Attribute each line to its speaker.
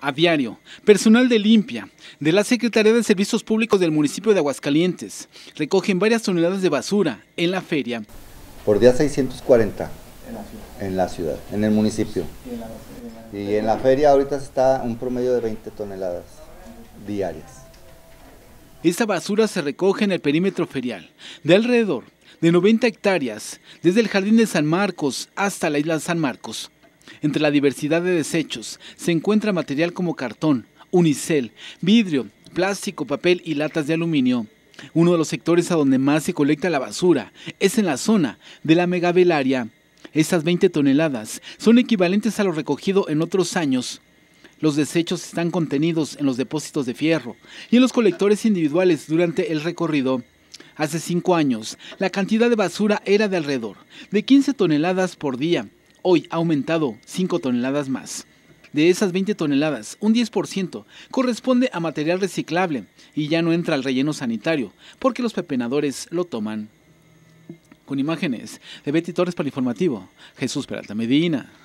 Speaker 1: a diario, personal de limpia, de la Secretaría de Servicios Públicos del municipio de Aguascalientes, recogen varias toneladas de basura en la feria.
Speaker 2: Por día 640 en la ciudad, en, el municipio. Y en la, feria ahorita está un promedio de 20 toneladas diarias.
Speaker 1: Esta basura se recoge en el perímetro ferial, de alrededor de 90 hectáreas, desde el Jardín de San Marcos hasta la isla de San Marcos, entre la diversidad de desechos se encuentra material como cartón, unicel, vidrio, plástico, papel y latas de aluminio. Uno de los sectores a donde más se colecta la basura es en la zona de la megavelaria. Estas 20 toneladas son equivalentes a lo recogido en otros años. Los desechos están contenidos en los depósitos de fierro y en los colectores individuales durante el recorrido. Hace cinco años, la cantidad de basura era de alrededor de 15 toneladas por día hoy ha aumentado 5 toneladas más. De esas 20 toneladas, un 10% corresponde a material reciclable y ya no entra al relleno sanitario, porque los pepenadores lo toman. Con imágenes de Betty Torres para informativo, Jesús Peralta Medina.